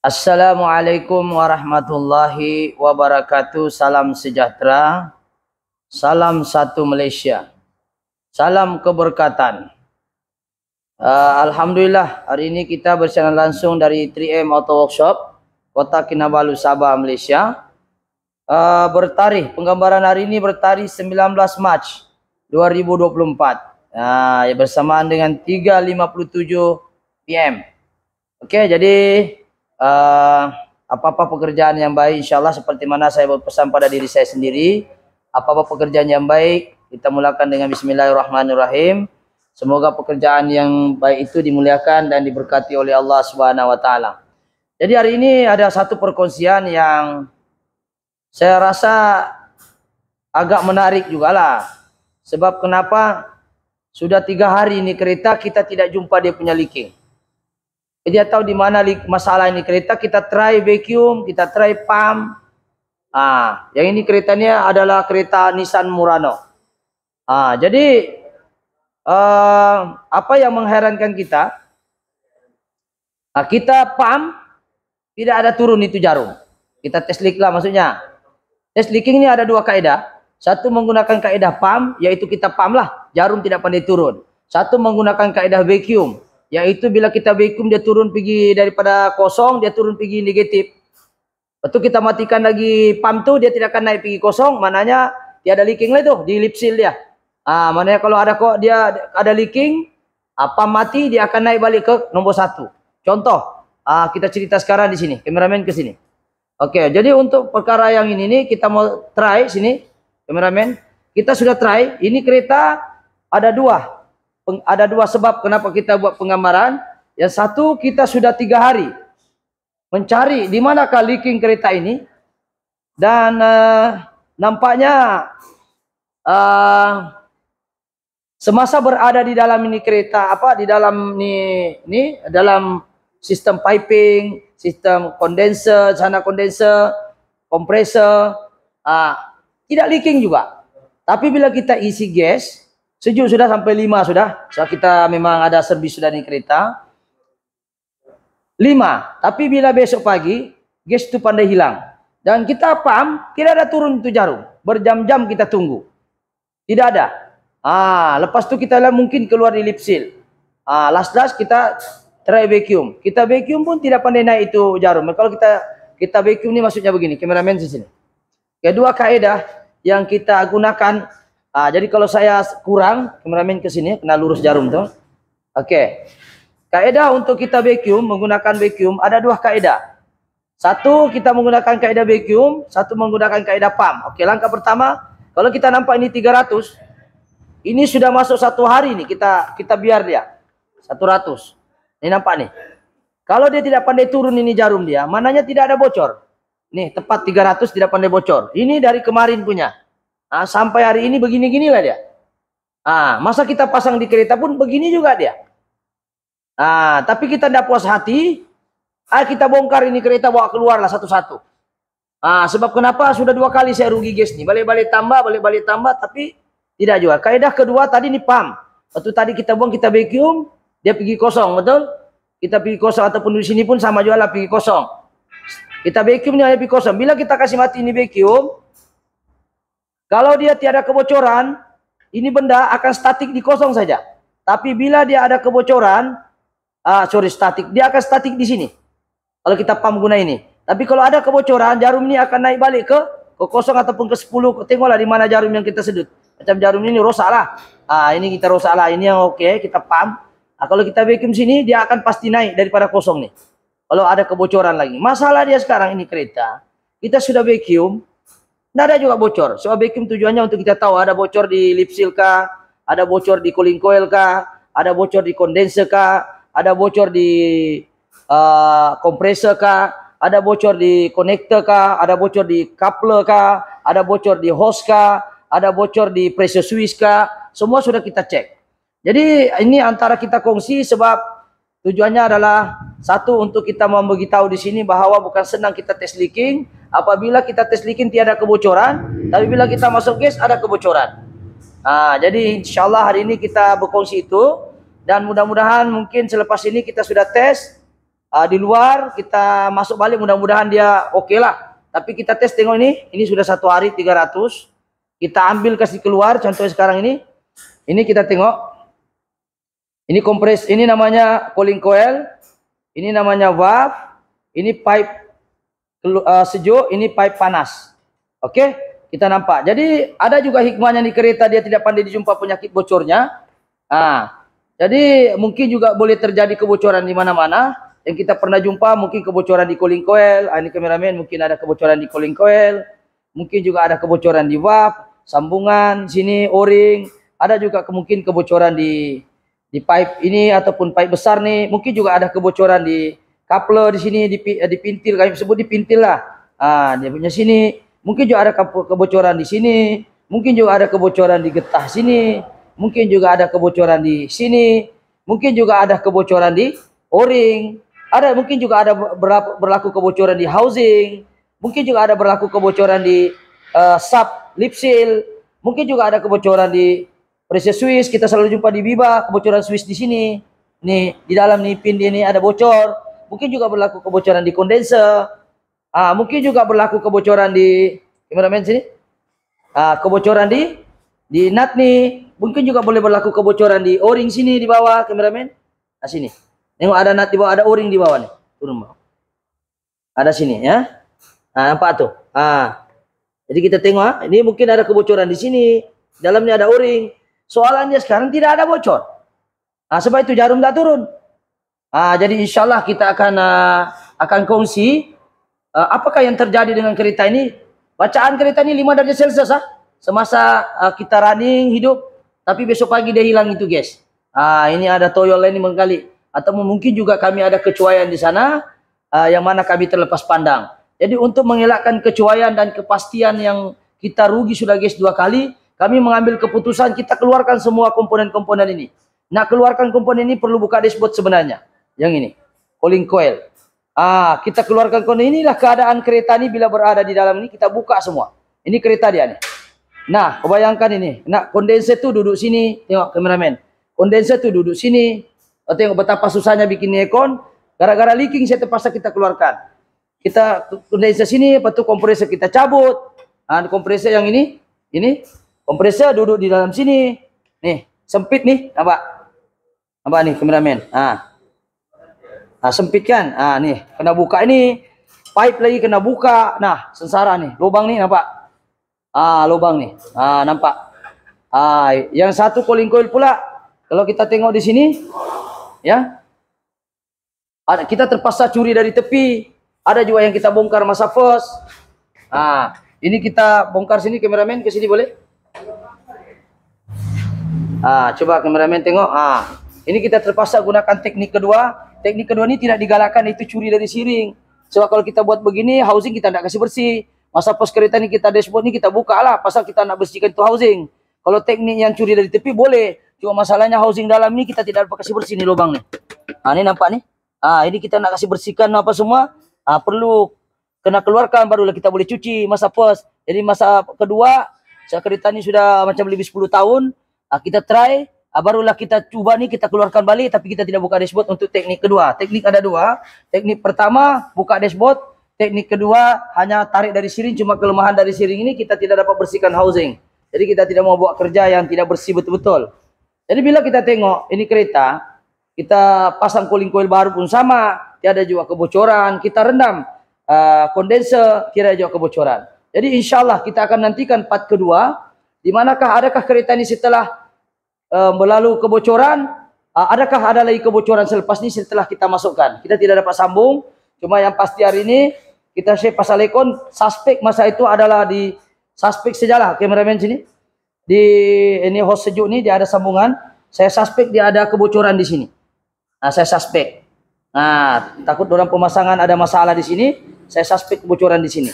Assalamualaikum warahmatullahi wabarakatuh. Salam sejahtera. Salam satu Malaysia. Salam keberkatan. Uh, Alhamdulillah hari ini kita bersiaran langsung dari 3M Auto Workshop Kota Kinabalu Sabah Malaysia. Uh, bertarikh penggambaran hari ini bertarikh 19 Mac 2024. Uh, ya, bersamaan dengan 3.57 PM. Okey, jadi Ah, apa-apa uh, pekerjaan yang baik insyaallah seperti mana saya berpesan pada diri saya sendiri apa-apa pekerjaan yang baik kita mulakan dengan bismillahirrahmanirrahim semoga pekerjaan yang baik itu dimuliakan dan diberkati oleh Allah Subhanahu wa taala jadi hari ini ada satu perkongsian yang saya rasa agak menarik juga lah. sebab kenapa sudah tiga hari ini kereta kita tidak jumpa dia punya leaking dia tahu di mana masalah ini kereta kita try vacuum, kita try pump. Ah, yang ini keretanya adalah kereta Nissan Murano. Ah, jadi eh, apa yang mengherankan kita? Nah, kita pump tidak ada turun itu jarum. Kita tes leak lah maksudnya. Tes leaking ini ada dua kaedah. Satu menggunakan kaedah pump, yaitu kita pump lah, jarum tidak pandai turun. Satu menggunakan kaedah vacuum, yaitu bila kita bekum dia turun pergi daripada kosong, dia turun pergi negatif. betul kita matikan lagi pump tu, dia tidak akan naik pergi kosong. Mananya ada leaking lah tu, di lip seal dia. Ah, mananya kalau ada kok dia ada leaking, apa mati dia akan naik balik ke nombor satu. Contoh, ah, kita cerita sekarang di sini, kameramen ke sini. Oke, okay, jadi untuk perkara yang ini nih kita mau try sini, kameramen. Kita sudah try, ini kereta ada dua, ada dua sebab kenapa kita buat penggambaran. Yang satu, kita sudah tiga hari mencari di manakah leaking kereta ini. Dan uh, nampaknya uh, semasa berada di dalam ini kereta, apa di dalam ni ni dalam sistem piping, sistem kondenser, sana kondenser, kompresor, uh, ah, tidak leaking juga. Tapi bila kita isi gas, Sejuk sudah sampai lima sudah. So kita memang ada servis sudah di kereta. Lima. Tapi bila besok pagi, gas itu pandai hilang. Dan kita paham, tidak ada turun itu jarum. Berjam-jam kita tunggu. Tidak ada. Ah, lepas itu kita lah mungkin keluar di lipsil. Ah, last-last kita try vacuum. Kita vacuum pun tidak pandai naik itu jarum. Kalau kita kita vacuum ini maksudnya begini. Kameramen di sini. Kedua kaedah yang kita gunakan Ah jadi kalau saya kurang, kameramen ke sini, kena lurus jarum tuh. Oke. Okay. Kaedah untuk kita vacuum, menggunakan vacuum, ada dua kaedah. Satu, kita menggunakan kaedah vacuum, satu menggunakan kaedah pam. Oke, langkah pertama, kalau kita nampak ini 300, ini sudah masuk satu hari nih, kita kita biar dia. 100. Ini nampak nih. Kalau dia tidak pandai turun ini jarum dia, mananya tidak ada bocor. Nih, tepat 300 tidak pandai bocor. Ini dari kemarin punya. Nah, sampai hari ini begini-ginilah dia. Ah, masa kita pasang di kereta pun begini juga dia. Ah, tapi kita tidak puas hati, ah kita bongkar ini kereta bawa keluarlah satu-satu. Ah, sebab kenapa sudah dua kali saya rugi guys nih, balik-balik tambah, balik-balik tambah, tapi tidak juga. Kaedah kedua tadi nih pam. Waktu tadi kita buang kita vacuum, dia pergi kosong, betul? Kita pergi kosong ataupun di sini pun sama juga lah pergi kosong. Kita vacuum nih hanya pergi kosong. Bila kita kasih mati ini vacuum, kalau dia tiada kebocoran, ini benda akan statik di kosong saja. Tapi bila dia ada kebocoran, ah, sorry statik, dia akan statik di sini. Kalau kita pam guna ini. Tapi kalau ada kebocoran, jarum ini akan naik balik ke ke kosong ataupun ke sepuluh. Tengoklah di mana jarum yang kita sedut. Macam jarum ini rosaklah. lah. ini kita rosaklah. lah. Ini yang oke, okay, kita pam. Nah, kalau kita vacuum sini, dia akan pasti naik daripada kosong nih. Kalau ada kebocoran lagi. Masalah dia sekarang ini kereta. Kita sudah vacuum, Tidak ada juga bocor. Sebab vacuum tujuannya untuk kita tahu ada bocor di lipsil kah, ada bocor di cooling coil kah, ada bocor di kondenser kah, ada bocor di kompresor uh, kah, ada bocor di konektor kah, ada bocor di coupler kah, ada bocor di hose kah, ada bocor di pressure switch kah. Semua sudah kita cek. Jadi ini antara kita kongsi sebab Tujuannya adalah satu untuk kita beritahu di sini bahwa bukan senang kita tes leaking. Apabila kita tes leaking tiada kebocoran, tapi bila kita masuk gas ada kebocoran. Nah, jadi insyaallah hari ini kita berkongsi itu dan mudah-mudahan mungkin selepas ini kita sudah tes uh, di luar kita masuk balik mudah-mudahan dia oke okay lah. Tapi kita tes tengok ini, ini sudah satu hari 300. Kita ambil kasih keluar contohnya sekarang ini. Ini kita tengok ini kompres, ini namanya cooling coil, ini namanya valve, ini pipe uh, sejuk, ini pipe panas. Oke, okay? kita nampak. Jadi ada juga hikmahnya di kereta dia tidak pandai dijumpa penyakit bocornya. Ah, jadi mungkin juga boleh terjadi kebocoran di mana-mana. Yang kita pernah jumpa mungkin kebocoran di cooling coil, ah, ini kameramen mungkin ada kebocoran di cooling coil, mungkin juga ada kebocoran di valve, sambungan, sini o-ring, ada juga kemungkin kebocoran di di pipe ini ataupun pipe besar nih mungkin juga ada kebocoran di coupler di sini di, eh, di pintil kami sebut di pintil lah ah dia punya sini mungkin juga ada kebocoran di sini mungkin juga ada kebocoran di getah sini mungkin juga ada kebocoran di sini mungkin juga ada kebocoran di o-ring ada mungkin juga ada berlaku, berlaku kebocoran di housing mungkin juga ada berlaku kebocoran di uh, sub lip seal mungkin juga ada kebocoran di Presiden Swiss kita selalu jumpa di Biba kebocoran Swiss di sini. Nih di dalam nih pin ini ada bocor. Mungkin juga berlaku kebocoran di kondenser. Ah, mungkin juga berlaku kebocoran di kameramen sini. Ah, kebocoran di di nut nih. Mungkin juga boleh berlaku kebocoran di o-ring sini di bawah kameramen. Nah sini. Nengok ada nut di bawah, ada o-ring di bawah nih. Turun bawah. Ada sini ya. Nah, nampak tuh. Ah. Jadi kita tengok, ah, ini mungkin ada kebocoran di sini. Dalamnya ada o-ring. Soalannya sekarang tidak ada bocor. Nah, sebab itu jarum dah turun. Nah, jadi insya Allah kita akan uh, akan kongsi uh, apakah yang terjadi dengan kereta ini. Bacaan kereta ini 5 derajat Celsius ah. Semasa uh, kita running hidup tapi besok pagi dia hilang itu guys. Ah, ini ada toyol ini menggali atau mungkin juga kami ada kecuaian di sana uh, yang mana kami terlepas pandang. Jadi untuk mengelakkan kecuaian dan kepastian yang kita rugi sudah guys dua kali, kami mengambil keputusan kita keluarkan semua komponen-komponen ini. Nah, keluarkan komponen ini perlu buka dashboard sebenarnya. Yang ini, calling coil. Ah, kita keluarkan komponen inilah keadaan kereta ini bila berada di dalam ini kita buka semua. Ini kereta dia nih. Nah, bayangkan ini. nak kondenser tu duduk sini, tengok kameramen. Kondenser tu duduk sini. Oh, tengok betapa susahnya bikin aircon. Gara-gara leaking saya terpaksa kita keluarkan. Kita kondenser sini, lepas tu kompresor kita cabut. Ah, kompresor yang ini, ini kompresor duduk di dalam sini. Nih, sempit nih, nampak? Nampak nih kameramen. Ah. Ah, sempit kan? Ah, ha, nih, kena buka ini. Pipe lagi kena buka. Nah, sengsara nih, lubang nih nampak? Ah, lubang nih. Ah, nampak? Ah, yang satu cooling coil pula. Kalau kita tengok di sini, ya. Ada kita terpaksa curi dari tepi. Ada juga yang kita bongkar masa first. Ah, ini kita bongkar sini kameramen ke sini boleh? Ah, coba kameramen tengok. Ah, ini kita terpaksa gunakan teknik kedua. Teknik kedua ini tidak digalakkan itu curi dari siring. Sebab kalau kita buat begini, housing kita tidak kasih bersih. Masa pos kereta ini kita dashboard ini kita buka lah. Pasal kita nak bersihkan itu housing. Kalau teknik yang curi dari tepi boleh. Cuma masalahnya housing dalam ini kita tidak dapat kasih bersih nih lubang nih. Ah, ini nampak nih. Ah, ini kita nak kasih bersihkan apa semua. Ah, perlu kena keluarkan barulah kita boleh cuci masa pos. Jadi masa kedua, saya kereta ini sudah macam lebih 10 tahun uh, kita try uh, barulah kita cuba ni kita keluarkan balik tapi kita tidak buka dashboard untuk teknik kedua teknik ada dua teknik pertama buka dashboard teknik kedua hanya tarik dari siring cuma kelemahan dari siring ini kita tidak dapat bersihkan housing jadi kita tidak mau buat kerja yang tidak bersih betul-betul jadi bila kita tengok ini kereta kita pasang cooling coil baru pun sama tiada juga kebocoran kita rendam ah, kondenser uh, tiada juga kebocoran jadi insyaallah kita akan nantikan part kedua di manakah adakah kereta ini setelah melalui eh, kebocoran. Eh, adakah ada lagi kebocoran selepas ini setelah kita masukkan? Kita tidak dapat sambung. Cuma yang pasti hari ini kita share pasal ekon suspek masa itu adalah di suspek sejalah kameramen sini. Di ini host sejuk ini dia ada sambungan. Saya suspek dia ada kebocoran di sini. Nah, saya suspek. Nah, takut dalam pemasangan ada masalah di sini, saya suspek kebocoran di sini.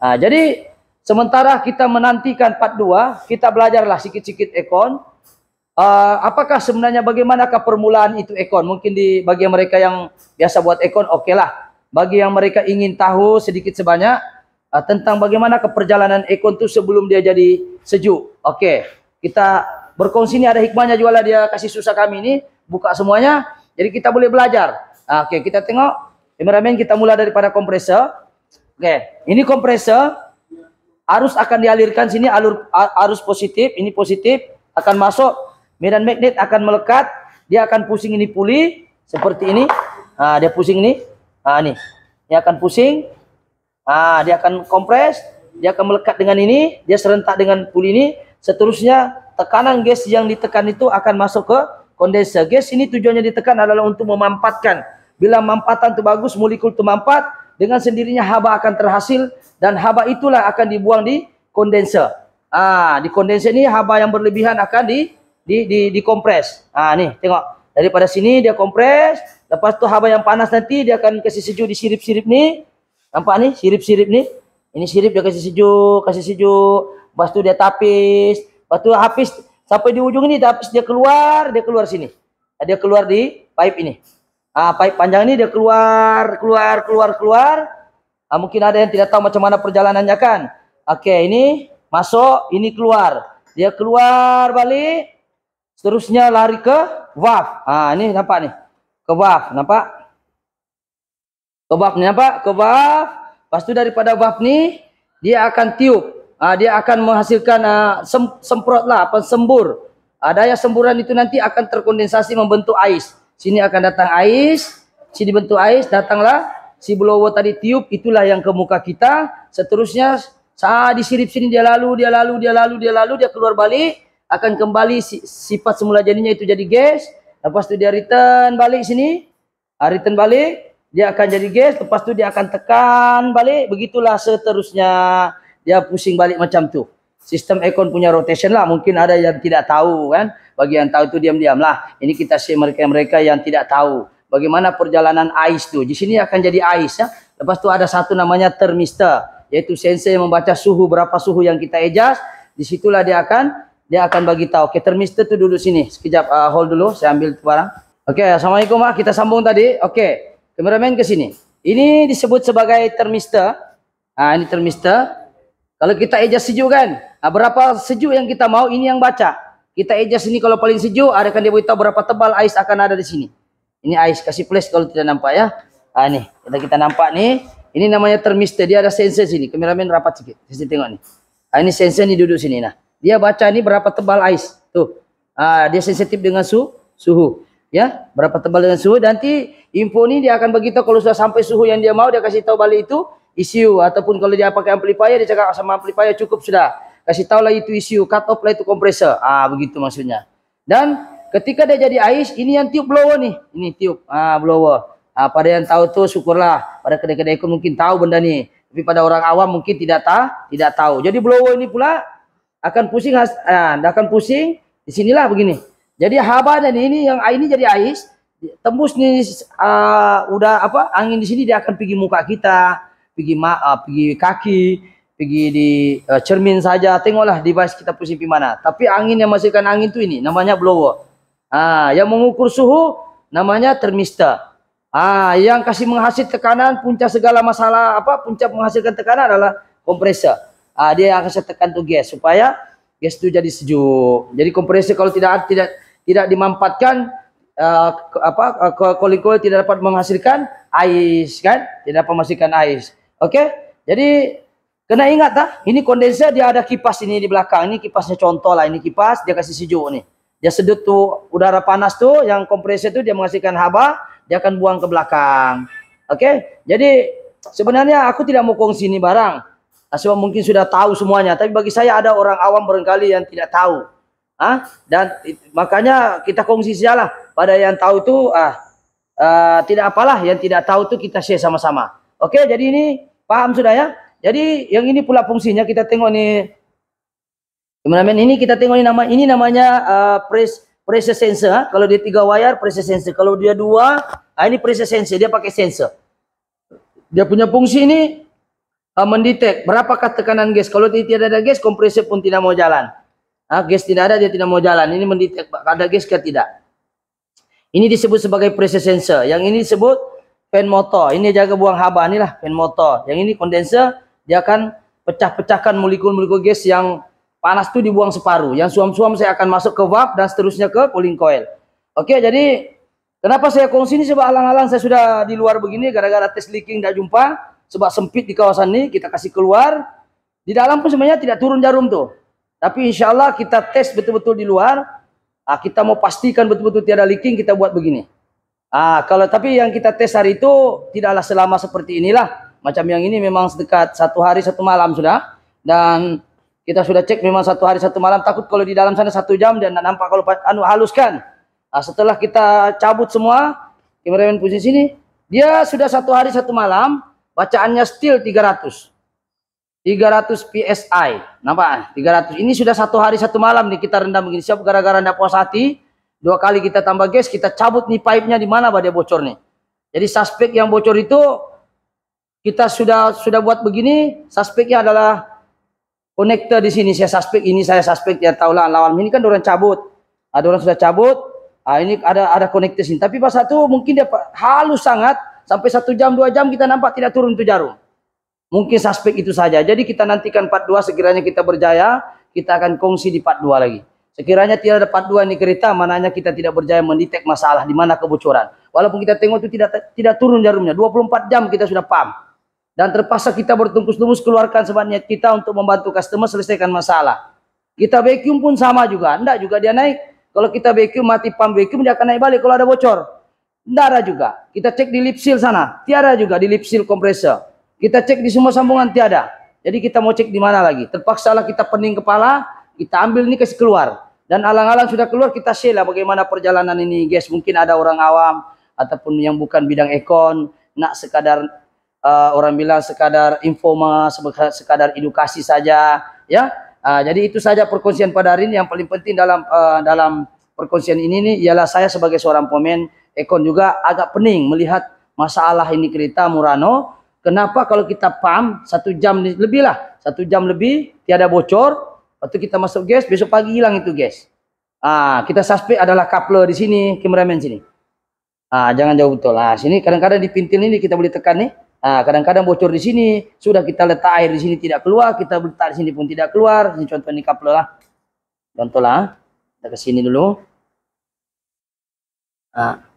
Nah, jadi sementara kita menantikan part 2, kita belajarlah sikit-sikit ekon uh, apakah sebenarnya bagaimanakah permulaan itu ekon? Mungkin di bagi mereka yang biasa buat ekon, oke okay lah. Bagi yang mereka ingin tahu sedikit sebanyak uh, tentang bagaimana keperjalanan ekon itu sebelum dia jadi sejuk. Oke, okay. kita berkongsi ini ada hikmahnya juga lah dia kasih susah kami ini. Buka semuanya, jadi kita boleh belajar. Ah, oke, okay. kita tengok. Kameramen kita mulai daripada kompresor. Oke, okay. ini kompresor. Arus akan dialirkan sini alur arus positif, ini positif akan masuk Medan magnet akan melekat, dia akan pusing ini pulih seperti ini. dia pusing ini. Nah, Dia akan pusing. dia akan kompres, dia akan melekat dengan ini, dia serentak dengan puli ini. Seterusnya tekanan gas yang ditekan itu akan masuk ke kondenser. Gas ini tujuannya ditekan adalah untuk memampatkan. Bila mampatan itu bagus, molekul itu mampat, dengan sendirinya haba akan terhasil dan haba itulah akan dibuang di kondenser. Ah, di kondenser ini haba yang berlebihan akan di di di dikompres. ah nih tengok. Daripada sini dia kompres, lepas tu haba yang panas nanti dia akan kasih sejuk di sirip-sirip nih. Nampak nih sirip-sirip nih. Ini sirip dia kasih sejuk, kasih sejuk. Lepas tu dia tapis, lepas tu habis sampai di ujung ini tapis dia keluar, dia keluar sini. Ah, dia keluar di pipe ini. Ah, pipe panjang ini dia keluar, keluar, keluar, keluar. Ah, mungkin ada yang tidak tahu macam mana perjalanannya kan. Oke, ini masuk, ini keluar. Dia keluar balik, Seterusnya lari ke waf. Ah, ha, ini nampak nih? Ke waf nampak? Ke waf ni nampak? Ke waf. Pastu daripada waf ni dia akan tiup. Ha, dia akan menghasilkan ha, sem, semprot lah, pensembur. Ha, daya semburan itu nanti akan terkondensasi membentuk ais. Sini akan datang ais. Sini bentuk ais, datanglah. Si blowo tadi tiup, itulah yang ke muka kita. Seterusnya, saat ha, disirip sini, dia lalu, dia lalu, dia lalu, dia lalu, dia keluar balik akan kembali sifat semula jadinya itu jadi gas. Lepas tu dia return balik sini. Ah, return balik. Dia akan jadi gas. Lepas tu dia akan tekan balik. Begitulah seterusnya. Dia pusing balik macam tu. Sistem ekon punya rotation lah. Mungkin ada yang tidak tahu kan. Bagi yang tahu tu diam-diam lah. Ini kita share mereka-mereka yang tidak tahu. Bagaimana perjalanan ais tu. Di sini akan jadi ais. ya. Lepas tu ada satu namanya termista, Yaitu sensor membaca suhu. Berapa suhu yang kita adjust. situlah dia akan dia akan bagi tahu. Okey, termister tu duduk sini. Sekejap uh, hold dulu, saya ambil tu barang. Okey, assalamualaikum ah, kita sambung tadi. Okey. Kameramen ke sini. Ini disebut sebagai termister. Ah, ha, ini termister. Kalau kita eja sejuk kan? Ha, berapa sejuk yang kita mau, ini yang baca. Kita eja sini kalau paling sejuk, ada kan dia beritahu berapa tebal ais akan ada di sini. Ini ais kasih flash kalau tidak nampak ya. Ah ha, ni, kita kita nampak ni. Ini namanya termister. Dia ada sensor sini. Kameramen rapat sikit. Sisi tengok ni. Ha, ini sensor ni duduk sini nah. Dia baca ini berapa tebal ais. Tuh. Uh, dia sensitif dengan su suhu. Ya, berapa tebal dengan suhu. Nanti info ini dia akan begitu kalau sudah sampai suhu yang dia mau, dia kasih tahu balik itu isu Ataupun kalau dia pakai amplifier, dia cakap sama amplifier cukup sudah. Kasih tahu lah itu isu cut off lah itu kompresor. Ah, begitu maksudnya. Dan ketika dia jadi ais, ini yang tiup blower nih. Ini tiup, ah, blower. Ah, pada yang tahu tuh syukurlah. Pada kedai-kedai mungkin tahu benda nih. Tapi pada orang awam mungkin tidak tahu, tidak tahu. Jadi blower ini pula akan pusing nah, akan pusing di sinilah begini jadi haba dan ini yang ini jadi ais tembus nih uh, udah apa angin di sini dia akan pergi muka kita pergi ma uh, pergi kaki pergi di uh, cermin saja tengoklah device kita pusing di mana tapi angin yang masukkan angin tuh ini namanya blower ah yang mengukur suhu namanya termistor Ah, yang kasih menghasil tekanan puncak segala masalah apa puncak menghasilkan tekanan adalah kompresor. Ah, dia akan saya tekan tuh gas supaya gas itu jadi sejuk. Jadi kompresi kalau tidak tidak tidak dimampatkan uh, ah, apa ah, kolikol tidak dapat menghasilkan ais kan? Tidak dapat menghasilkan ais. Oke? Okay? Jadi kena ingat ah, ini kondenser dia ada kipas ini di belakang. Ini kipasnya contoh lah, ini kipas dia kasih sejuk nih. Dia sedut tuh udara panas tuh yang kompresi itu dia menghasilkan haba, dia akan buang ke belakang. Oke? Okay? Jadi sebenarnya aku tidak mau kongsi ini barang Asma mungkin sudah tahu semuanya, tapi bagi saya ada orang awam barangkali yang tidak tahu. Ah, dan makanya kita kongsi sajalah pada yang tahu itu ah, ah tidak apalah yang tidak tahu itu kita share sama-sama. Oke, jadi ini paham sudah ya? Jadi yang ini pula fungsinya kita tengok nih. Gimana men ini kita tengok ini nama ini namanya uh, ah, press pressure sensor. Ha? Kalau dia tiga wire pressure sensor, kalau dia dua, ah, ini pressure sensor, dia pakai sensor. Dia punya fungsi ini uh, mendetek berapakah tekanan gas. Kalau tidak ada gas, kompresor pun tidak mau jalan. Nah, gas tidak ada, dia tidak mau jalan. Ini mendetek ada gas ke tidak. Ini disebut sebagai pressure sensor. Yang ini disebut fan motor. Ini jaga buang haba inilah fan motor. Yang ini kondenser, dia akan pecah-pecahkan molekul-molekul gas yang panas itu dibuang separuh. Yang suam-suam saya akan masuk ke valve dan seterusnya ke cooling coil. Oke, jadi kenapa saya kongsi ini sebab alang-alang saya sudah di luar begini gara-gara tes leaking tidak jumpa sebab sempit di kawasan ini kita kasih keluar di dalam pun sebenarnya tidak turun jarum tuh tapi insya Allah kita tes betul-betul di luar ah, kita mau pastikan betul-betul tiada leaking kita buat begini ah, kalau tapi yang kita tes hari itu tidaklah selama seperti inilah macam yang ini memang sedekat satu hari satu malam sudah dan kita sudah cek memang satu hari satu malam takut kalau di dalam sana satu jam dan nampak kalau anu haluskan Ah setelah kita cabut semua kameramen posisi ini dia sudah satu hari satu malam Bacaannya still 300. 300 PSI. Nampak? 300. Ini sudah satu hari satu malam nih kita rendam begini. Siap gara-gara tidak puas hati. Dua kali kita tambah gas, kita cabut nih pipe-nya di mana dia bocor nih. Jadi suspek yang bocor itu kita sudah sudah buat begini, suspeknya adalah konektor di sini saya suspek ini saya suspek ya tahulah lawan ini kan orang cabut. Ada ah, orang sudah cabut. Ah ini ada ada konektor sini. Tapi pas satu mungkin dia halus sangat Sampai satu jam, dua jam kita nampak tidak turun tuh jarum. Mungkin suspek itu saja. Jadi kita nantikan part 2 sekiranya kita berjaya, kita akan kongsi di part 2 lagi. Sekiranya tidak ada part 2 ini kereta, mananya kita tidak berjaya mendetek masalah di mana kebocoran. Walaupun kita tengok itu tidak tidak turun jarumnya, 24 jam kita sudah pam Dan terpaksa kita bertungkus-tungkus keluarkan sebenarnya kita untuk membantu customer selesaikan masalah. Kita vacuum pun sama juga, tidak juga dia naik. Kalau kita vacuum mati pump vacuum dia akan naik balik kalau ada bocor. Tidak ada juga. Kita cek di lipsil sana. Tiada juga di lipsil kompresor. Kita cek di semua sambungan tiada. Jadi kita mau cek di mana lagi. Terpaksalah kita pening kepala. Kita ambil ini kasih keluar. Dan alang-alang sudah keluar kita share lah bagaimana perjalanan ini guys. Mungkin ada orang awam. Ataupun yang bukan bidang ekon. Nak sekadar uh, orang bilang sekadar informa. Sekadar edukasi saja. Ya. Uh, jadi itu saja perkongsian pada hari ini. Yang paling penting dalam uh, dalam perkongsian ini nih, ialah saya sebagai seorang pemain Ekon juga agak pening melihat masalah ini kereta Murano. Kenapa kalau kita pam satu jam lebih lah, satu jam lebih tiada bocor, waktu kita masuk gas besok pagi hilang itu gas. Ah, kita suspek adalah coupler di sini, kameramen sini. Ah, jangan jauh betul. Ah, sini kadang-kadang di pintil ini kita boleh tekan nih. Ah, kadang-kadang bocor di sini, sudah kita letak air di sini tidak keluar, kita letak di sini pun tidak keluar. Ini contoh ini coupler lah. Contoh lah. Kita ke sini dulu. Ah.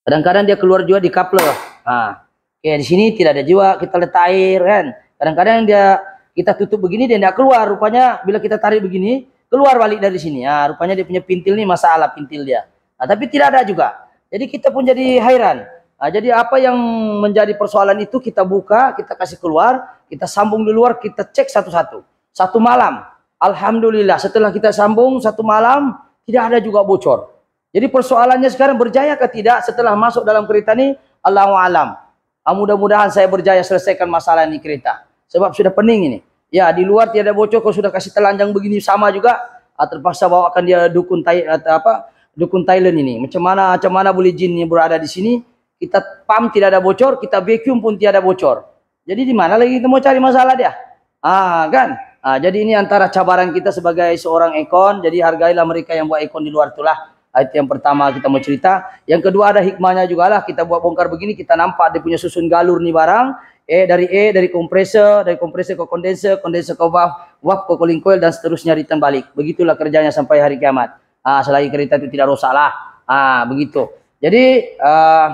Kadang-kadang dia keluar juga di coupler. Nah, kayak di sini tidak ada jiwa, kita letak air kan. Kadang-kadang dia kita tutup begini dia tidak keluar. Rupanya bila kita tarik begini keluar balik dari sini. Nah, rupanya dia punya pintil nih masalah pintil dia. Nah, tapi tidak ada juga. Jadi kita pun jadi hairan. Nah, jadi apa yang menjadi persoalan itu kita buka, kita kasih keluar, kita sambung di luar, kita cek satu-satu. Satu malam. Alhamdulillah setelah kita sambung satu malam tidak ada juga bocor. Jadi persoalannya sekarang berjaya ke tidak setelah masuk dalam kereta ini? Allahu alam. Ah, Mudah-mudahan saya berjaya selesaikan masalah ini kereta. Sebab sudah pening ini. Ya, di luar tiada bocor kalau sudah kasih telanjang begini sama juga. Ah, terpaksa akan dia dukun tai, ah, apa dukun Thailand ini. Macam mana, macam mana boleh jin ini berada di sini? Kita pam tidak ada bocor, kita vacuum pun tiada bocor. Jadi di mana lagi kita mau cari masalah dia? Ah, kan? Ah, jadi ini antara cabaran kita sebagai seorang ekon. Jadi hargailah mereka yang buat ekon di luar itulah. Ayat yang pertama kita mau cerita. Yang kedua ada hikmahnya juga lah. Kita buat bongkar begini kita nampak dia punya susun galur nih barang. E dari E dari kompresor, dari kompresor ke kondenser, kondenser ke wav, wav ke cooling coil dan seterusnya return balik. Begitulah kerjanya sampai hari kiamat. Ah, selagi kereta itu tidak rosak lah. Ah, begitu. Jadi uh,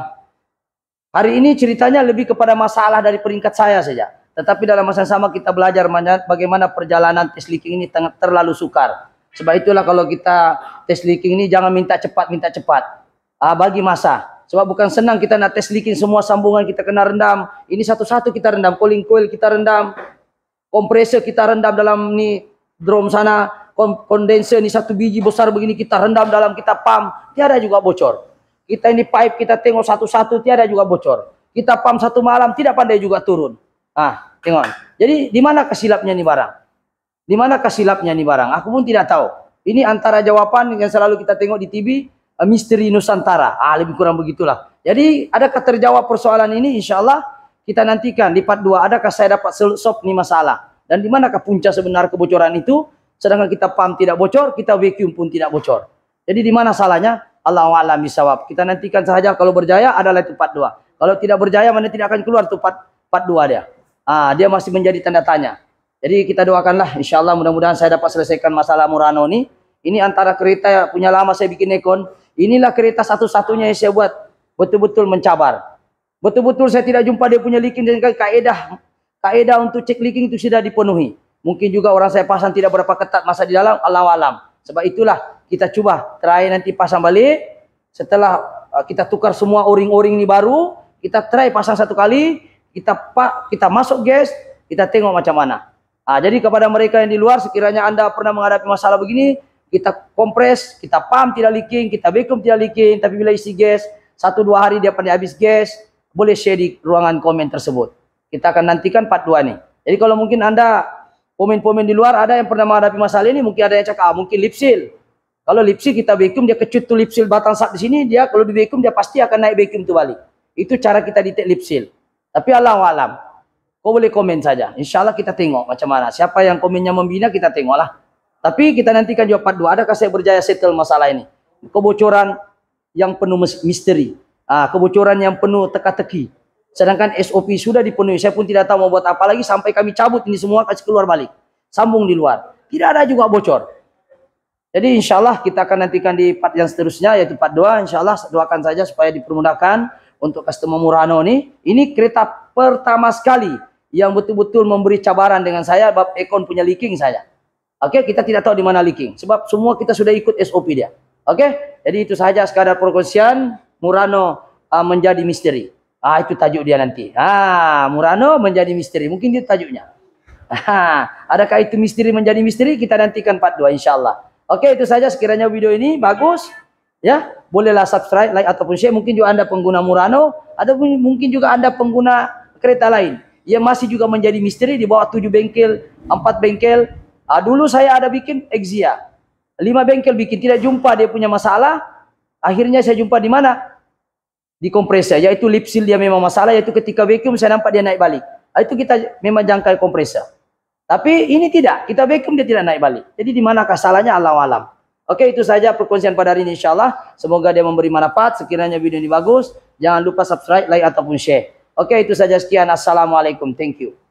hari ini ceritanya lebih kepada masalah dari peringkat saya saja. Tetapi dalam masa yang sama kita belajar bagaimana perjalanan test leaking ini terlalu sukar. Sebab itulah kalau kita tes leaking ini jangan minta cepat, minta cepat. Ah, bagi masa. Sebab bukan senang kita nak tes leaking semua sambungan kita kena rendam. Ini satu-satu kita rendam, cooling coil kita rendam, kompresor kita rendam dalam ni drum sana, kondenser ni satu biji besar begini kita rendam dalam kita pump, tiada juga bocor. Kita ini pipe kita tengok satu-satu tiada juga bocor. Kita pump satu malam tidak pandai juga turun. Ah, tengok. Jadi di mana kesilapnya ni barang? Di mana kesilapnya nih barang? Aku pun tidak tahu. Ini antara jawaban yang selalu kita tengok di TV, eh, misteri Nusantara. Ah, lebih kurang begitulah. Jadi, adakah terjawab persoalan ini? Insya Allah kita nantikan di part 2. Adakah saya dapat solve nih masalah? Dan di manakah puncak sebenar kebocoran itu? Sedangkan kita pam tidak bocor, kita vacuum pun tidak bocor. Jadi di mana salahnya? Allah alam bisawab. Kita nantikan saja kalau berjaya adalah itu part 2. Kalau tidak berjaya, mana tidak akan keluar tuh part, part 2 dia. Ah, dia masih menjadi tanda tanya. Jadi kita doakanlah insyaallah mudah-mudahan saya dapat selesaikan masalah Murano ini. Ini antara kereta punya lama saya bikin ekon. Inilah kereta satu-satunya yang saya buat betul-betul mencabar. Betul-betul saya tidak jumpa dia punya leaking dengan kaedah kaedah untuk cek leaking itu sudah dipenuhi. Mungkin juga orang saya pasang tidak berapa ketat masa di dalam Allah alam. Sebab itulah kita coba terakhir nanti pasang balik setelah uh, kita tukar semua oring-oring ini baru, kita try pasang satu kali, kita pak kita masuk gas, kita tengok macam mana. Nah, jadi kepada mereka yang di luar sekiranya Anda pernah menghadapi masalah begini, kita kompres, kita pam tidak leaking, kita vacuum tidak leaking, tapi bila isi gas, satu dua hari dia pandai habis gas, boleh share di ruangan komen tersebut. Kita akan nantikan part 2 nih. Jadi kalau mungkin Anda komen komen di luar ada yang pernah menghadapi masalah ini, mungkin ada yang cakap, ah, mungkin lipsil. Kalau lipsil kita vacuum, dia kecut tuh lipsil batang sap di sini, dia kalau di vacuum dia pasti akan naik vacuum tu balik. Itu cara kita detect lipsil. Tapi alam alam. Kau boleh komen saja. Insya Allah kita tengok macam mana. Siapa yang komennya membina kita tengoklah. Tapi kita nantikan juga part 2. Adakah saya berjaya settle masalah ini? Kebocoran yang penuh misteri. Ah, kebocoran yang penuh teka-teki. Sedangkan SOP sudah dipenuhi. Saya pun tidak tahu mau buat apa lagi sampai kami cabut ini semua kasih keluar balik. Sambung di luar. Tidak ada juga bocor. Jadi insya Allah kita akan nantikan di part yang seterusnya yaitu part 2. Insya Allah doakan saja supaya dipermudahkan untuk customer Murano ini. Ini kereta pertama sekali yang betul-betul memberi cabaran dengan saya bab ekon punya leaking saya. Okay, kita tidak tahu di mana leaking sebab semua kita sudah ikut SOP dia. Okay, Jadi itu saja sekadar perkongsian Murano uh, menjadi misteri. Ah itu tajuk dia nanti. ah, Murano menjadi misteri. Mungkin dia tajuknya. Ah adakah itu misteri menjadi misteri? Kita nantikan part 2 insyaallah. Okay, itu saja sekiranya video ini bagus ya. Bolehlah subscribe, like ataupun share. Mungkin juga anda pengguna Murano ataupun mungkin juga anda pengguna kereta lain ia masih juga menjadi misteri di bawah tujuh bengkel, empat bengkel. Uh, dulu saya ada bikin Exia. Lima bengkel bikin, tidak jumpa dia punya masalah. Akhirnya saya jumpa di mana? Di kompresor, yaitu lip seal dia memang masalah, yaitu ketika vacuum saya nampak dia naik balik. Ah, itu kita memang jangka kompresor. Tapi ini tidak, kita vacuum dia tidak naik balik. Jadi di mana salahnya alam alam? Oke itu saja perkongsian pada hari ini insyaAllah. Semoga dia memberi manfaat, sekiranya video ini bagus. Jangan lupa subscribe, like ataupun share. Oke, itu saja sekian. Assalamualaikum. Thank you.